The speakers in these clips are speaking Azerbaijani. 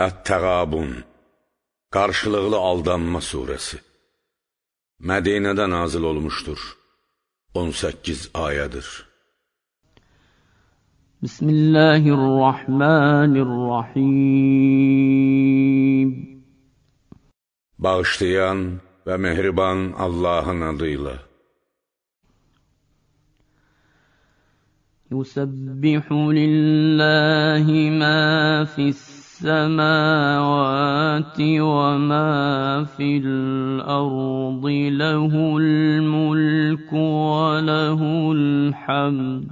Ət-Təqabun Qarşılıqlı Aldanma Suresi Mədinədə nazil olmuşdur. 18 ayadır. Bismillahirrahmanirrahim Bağışlayan və mehriban Allahın adıyla. Yusabbihu lillahi ma fis السماوات وما في الأرض له الملك وله الحمد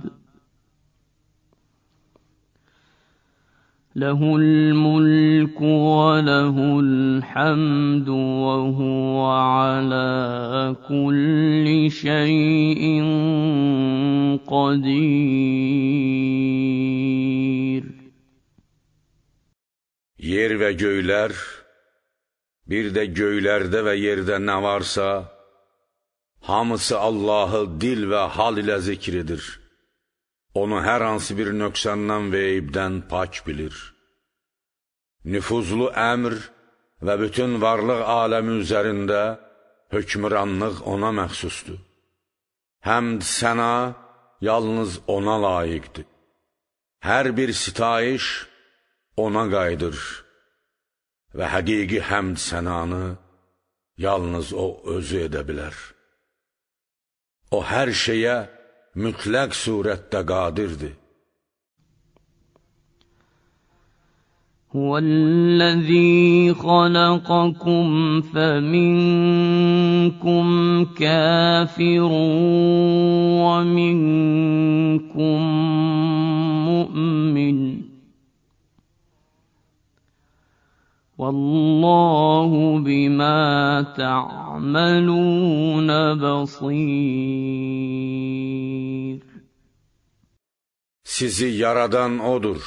له الملك وله الحمد وهو على كل شيء قدير Yer və göylər, bir də göylərdə və yerdə nə varsa, hamısı Allahı dil və hal ilə zikr edir. Onu hər hansı bir nöqsandan və eybdən pak bilir. Nüfuzlu əmr və bütün varlıq aləmi üzərində hökmüranlıq ona məxsusdur. Həmd sənə yalnız ona layiqdir. Hər bir sitayiş, ona qayıdır və həqiqi həmd sənanı yalnız o özü edə bilər. O hər şeyə mütləq surətdə qadirdir. هو الذي خلقكم فمنكم كافر ومنكم والله بما تعملون بصير Sizi yaradan odur.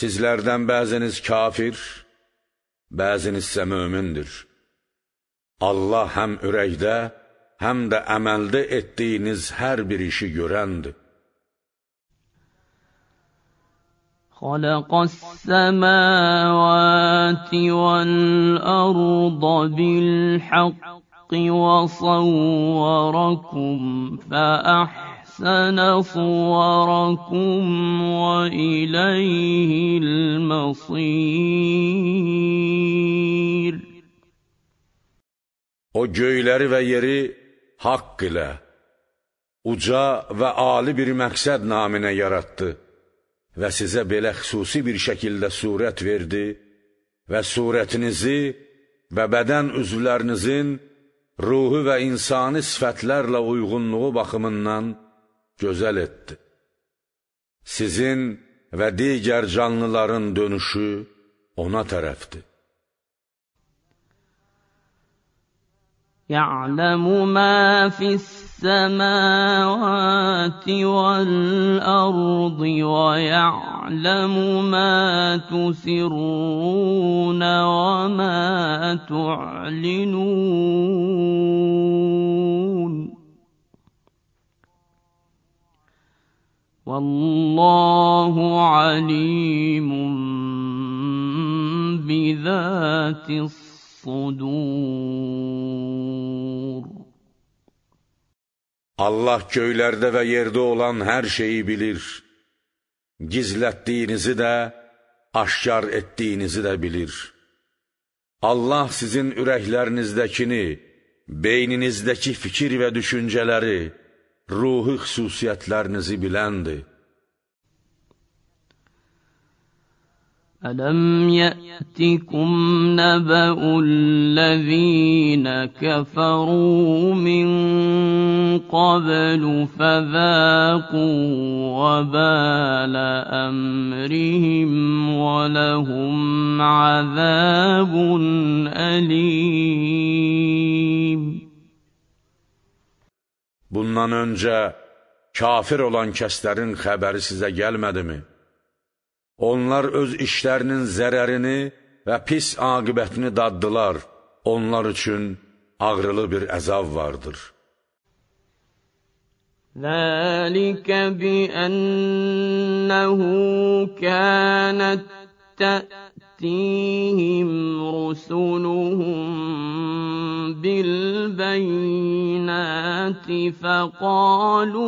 Sizlerden bəziniz kafir, bəzinizsə mömindir. Allah hem ürəkdə, hem de emelde ettiğiniz her bir işi görəndir. خلق السماوات والأرض بالحق وصوركم فأحسن صوركم وإليه المصير O göyləri və yeri haqq ilə, uca və ali bir məqsəd naminə yarattı. və sizə belə xüsusi bir şəkildə surət verdi və surətinizi və bədən üzvlərinizin ruhu və insani sifətlərlə uyğunluğu baxımından gözəl etdi. Sizin və digər canlıların dönüşü ona tərəfdir. يعلم ما في السماء السماوات والأرض ويعلم ما تسرون وما تعلنون والله عليم بذات الصدور Allah göylərdə və yerdə olan hər şeyi bilir. Gizlətdiyinizi də, aşkar etdiyinizi də bilir. Allah sizin ürəklərinizdəkini, beyninizdəki fikir və düşüncələri, ruhi xüsusiyyətlərinizi biləndir. ألم يأتكم نبأ الذين كفروا من قبل فذاقوا وبال أمرهم ولهم عذاب أليم Bundan önce kafir olan kəslərin xəbəri sizə gəlmədimi? mi? Onlar öz işlerinin zərərini və pis aqibətini daddılar. Onlar üçün ağrılı bir əzab vardır. ذلك بأنه كانت تأتيهم رسلهم بالبينات الجنات فقالوا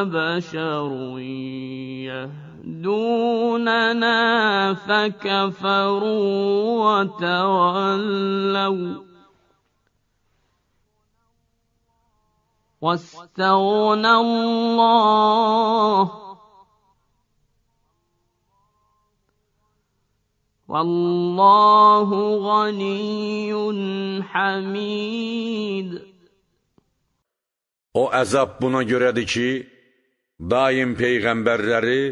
أبشر يهدوننا فكفروا وتولوا واستغنى الله والله غني hamid O əzab buna görədir ki, daim peyğəmbərləri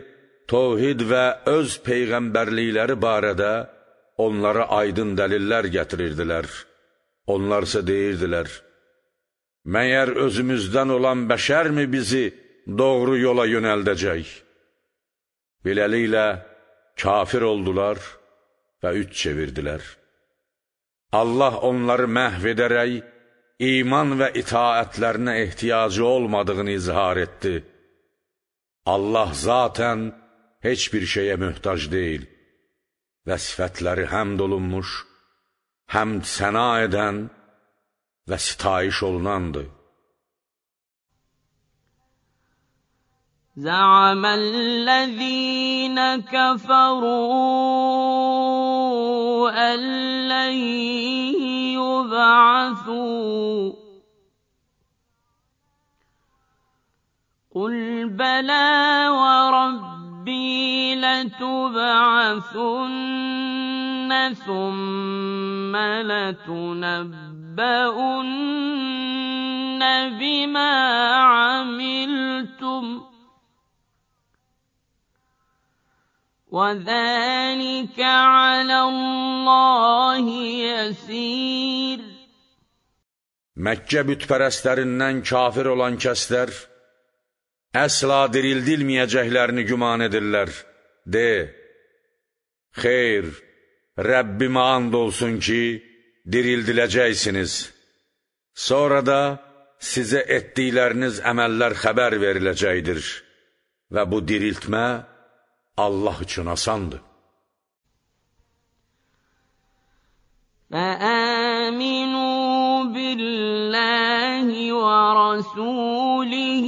tovhid və öz peyğəmbərlikləri barədə onlara aydın dəlillər gətirirdilər. Onlarsa deyirdilər: Məyər özümüzdən olan bəşərmi bizi doğru yola yönəldəcək? Beləliklə kafir oldular və üç çevirdilər. Allah onları məhv edərək, iman və itaətlərinə ehtiyacı olmadığını izhar etdi. Allah zatən heç bir şeyə möhtac deyil və sifətləri həmd olunmuş, həmd səna edən və sitayiş olunandır. زعم الذين كفروا أن لن يبعثوا قل بلى وربي لتبعثن ثم لتنبؤن بما عملتم وذلك على Allah yəsir. Məkkə bütpərəstlərindən kafir olan kəslər əsla dirildilməyəcəklərini güman edirlər. De, xeyr, Rəbbimə and olsun ki, dirildiləcəksiniz. Sonra da sizə etdikləriniz əməllər xəbər veriləcəkdir və bu diriltmə, Allah üçün asandır. فآمنوا بالله ورسوله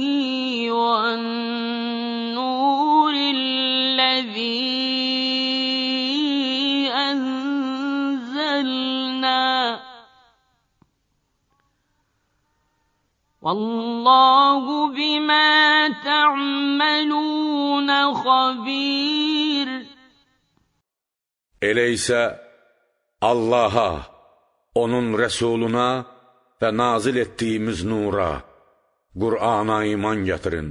Vallahu bima ta'malun habir. Elə Allaha, onun Resuluna ve nazil ettiğimiz nura, Qur'ana iman gətirin.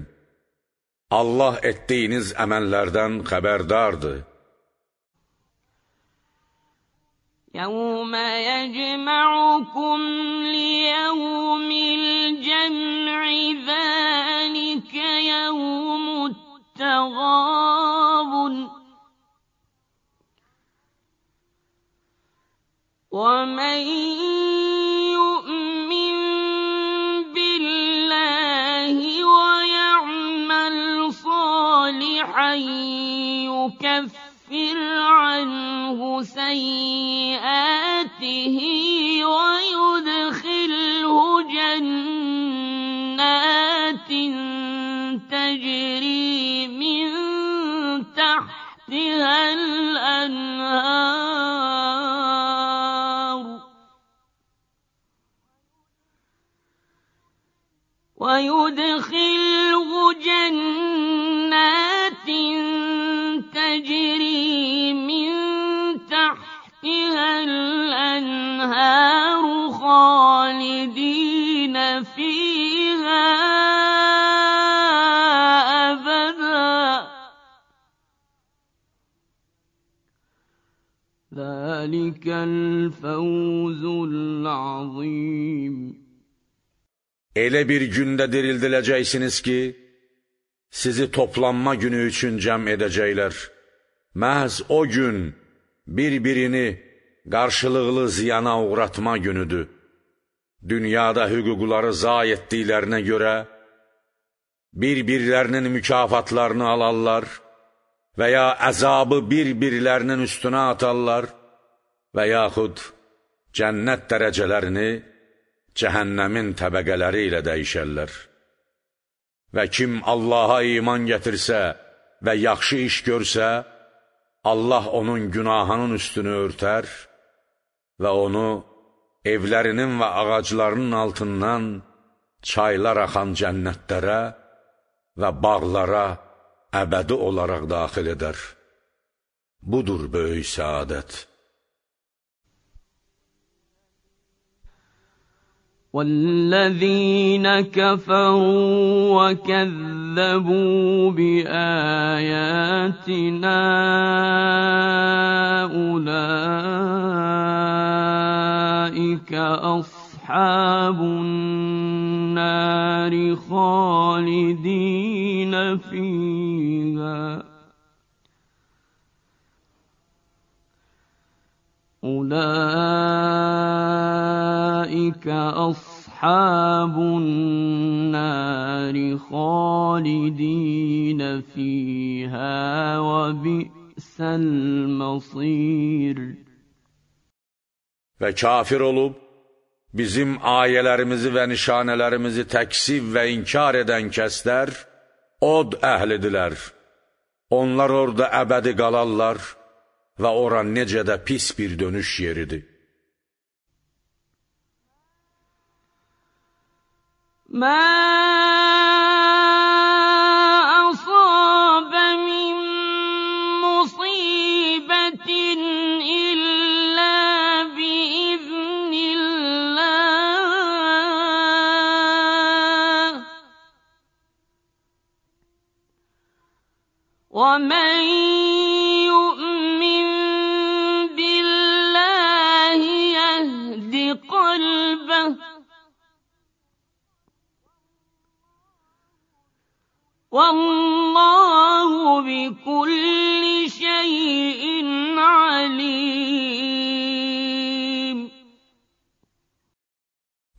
Allah etdiyiniz əməllərdən xəbərdardır. يَوْمَ يَجْمَعُكُمْ لِيَوْمِ ومن يؤمن بالله ويعمل صالحا يكفر عنه سيئاته Elə bir günde dirildileceksiniz ki, sizi toplanma günü için cem edəcəklər. Məhz o gün birbirini birini qarşılıqlı ziyana uğratma günüdü. Dünyada hüquqları zayi etdiklərinə görə bir mükafatlarını alarlar veya azabı birbirlerinin üstüne birlərinin üstünə atarlar və yaxud cənnət cəhənnəmin təbəqələri ilə dəyişərlər. Və kim Allaha iman gətirsə və yaxşı iş görsə, Allah onun günahının üstünü örtər və onu evlərinin və ağaclarının altından çaylar axan cənnətlərə və bağlara əbədi olaraq daxil edər. Budur böyük səadət. والذين كفروا وكذبوا باياتنا اولئك اصحاب النار خالدين فيها اولئك اصحاب أصحاب النار خالدين فيها وبئس المصير Və kafir olub, bizim ayələrimizi və nişanələrimizi təksib və inkar edən kəslər od əhlidilər. Onlar orada əbədi qalarlar və ora necə də pis bir dönüş yeridir. 妈。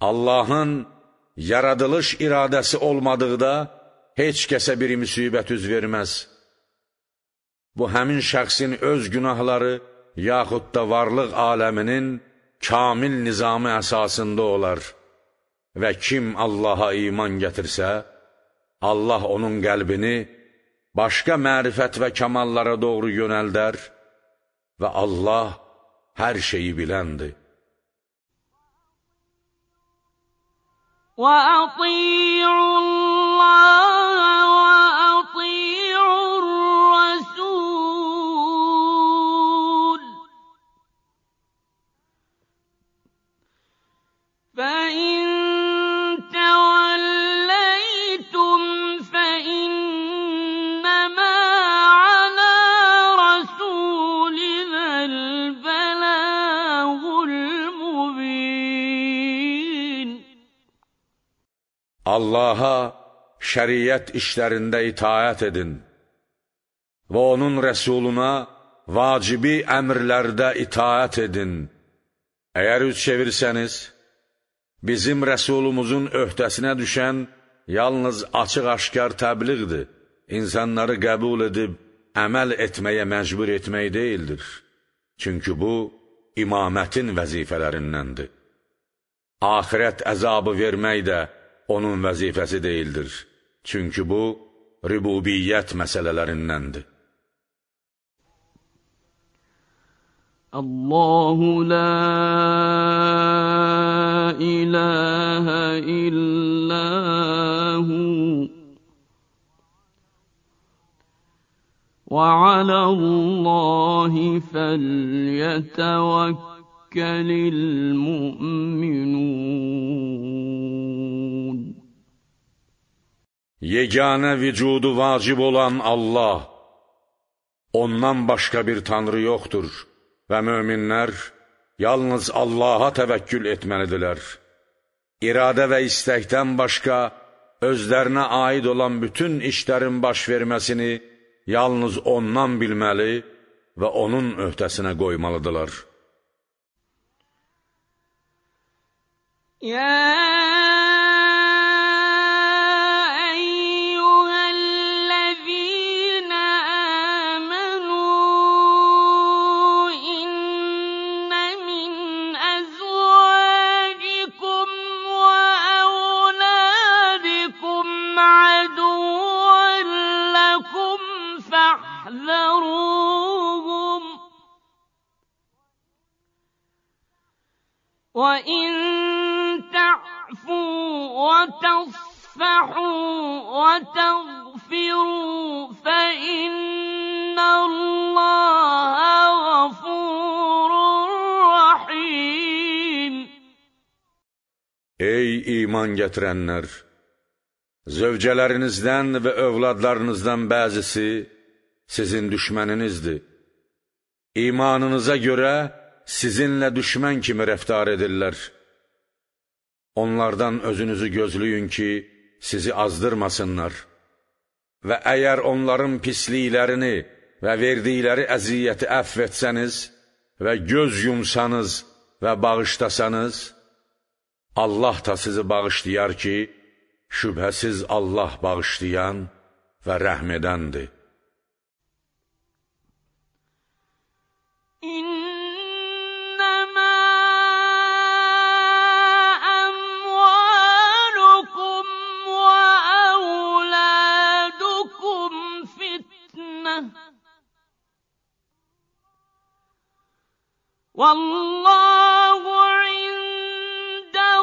Allahın yaradılış iradəsi olmadıqda heç kəsə bir müsibət üz verməz. Bu, həmin şəxsin öz günahları yaxud da varlıq aləminin kamil nizamı əsasında olar və kim Allaha iman gətirsə, Allah onun qəlbini başqa mərifət və kamallara doğru yönəldər və Allah hər şeyi biləndir. وأطيعوا Allaha şəriət işlərində itaət edin və onun rəsuluna vacibi əmrlərdə itaət edin. Əgər üz çevirsəniz, bizim rəsulumuzun öhdəsinə düşən yalnız açıq-aşkar təbliğdir. İnsanları qəbul edib əməl etməyə məcbur etmək deyildir. Çünki bu, imamətin vəzifələrindəndir. Ahirət əzabı vermək də, onun vəzifəsi deyildir. Çünki bu, rububiyyət məsələlərindəndir. Allahu la ilahe illahu ve alallahi felyetevekkelil mu'minun yeganə vücudu vacib olan Allah, ondan başqa bir tanrı yoxdur və möminlər yalnız Allaha təvəkkül etməlidirlər. İradə və istəkdən başqa özlərinə aid olan bütün işlərin baş verməsini yalnız ondan bilməli və onun öhdəsinə qoymalıdırlar. Yeah. وإن تعفوا وتصفحوا وتغفروا فإن الله غفور رحيم Ey iman getirenler! Zövcələrinizdən ve övladlarınızdan bazısı sizin düşməninizdir. İmanınıza göre. sizinlə düşmən kimi rəftar edirlər. Onlardan özünüzü gözləyin ki, sizi azdırmasınlar. Və əgər onların pisliklərini və verdikləri əziyyəti əff etsəniz və göz yumsanız və bağışlasanız, Allah da sizi bağışlayar ki, şübhəsiz Allah bağışlayan və rəhm edəndir. والله عنده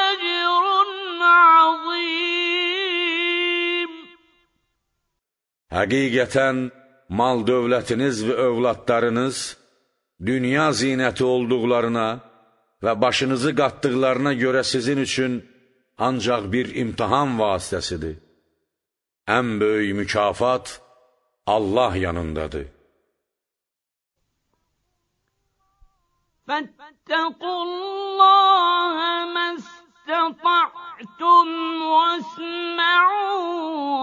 أجر عظيم Həqiqətən mal dövlətiniz və övladlarınız dünya zinəti olduqlarına və başınızı qatdıqlarına görə sizin üçün ancaq bir imtihan vasitəsidir. Ən böyük mükafat Allah yanındadır. فاتقوا الله ما استطعتم واسمعوا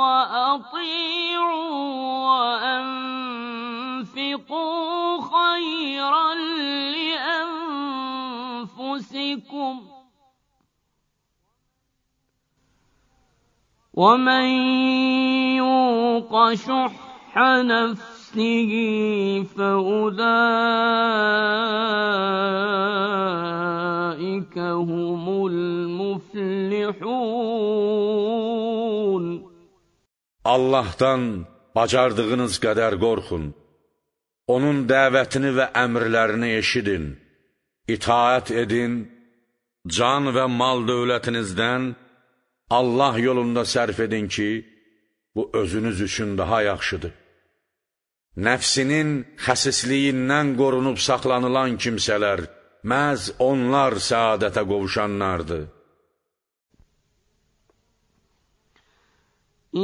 وأطيعوا وأنفقوا خيرا لأنفسكم ومن يوق شح نفسه نفسه فأولئك هم المفلحون Allahdan bacardığınız qədər qorxun. Onun dəvətini və əmrlərini eşidin. İtaət edin. Can və mal dövlətinizdən Allah yolunda sərf edin ki, bu özünüz üçün daha yaxşıdır. Nəfsinin xəsisliyindən qorunub saxlanılan kimsələr, məhz onlar səadətə qovuşanlardır.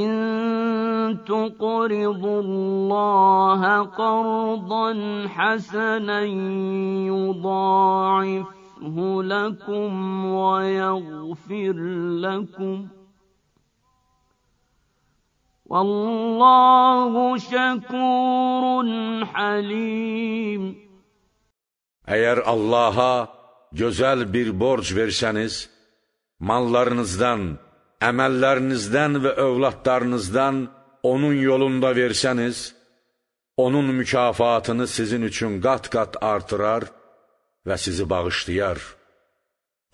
İn tuqridullaha qardan hasanan yudaifhu lakum və yəğfir lakum. Vallahu şəkurun halim. Əgər Allaha gözəl bir borc versəniz, mallarınızdan, əməllərinizdən və övladlarınızdan onun yolunda versəniz, onun mükafatını sizin üçün qat-qat artırar və sizi bağışlayar.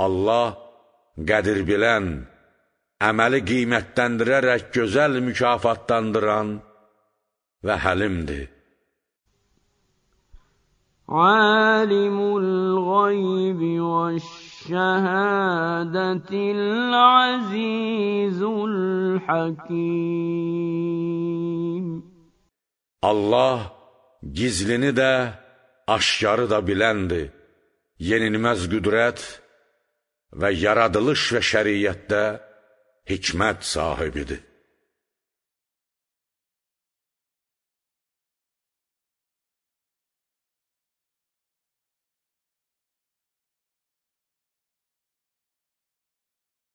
Allah qədir bilən, əməli qiymətləndirərək gözəl mükafatlandıran və həlimdir. Alimul ghaybi veş-şehadatil azizul hakim Allah gizlini də, aşkarı da biləndir. Yenilməz qüdrət və yaradılış və şəriətdə hikmət sahibidir.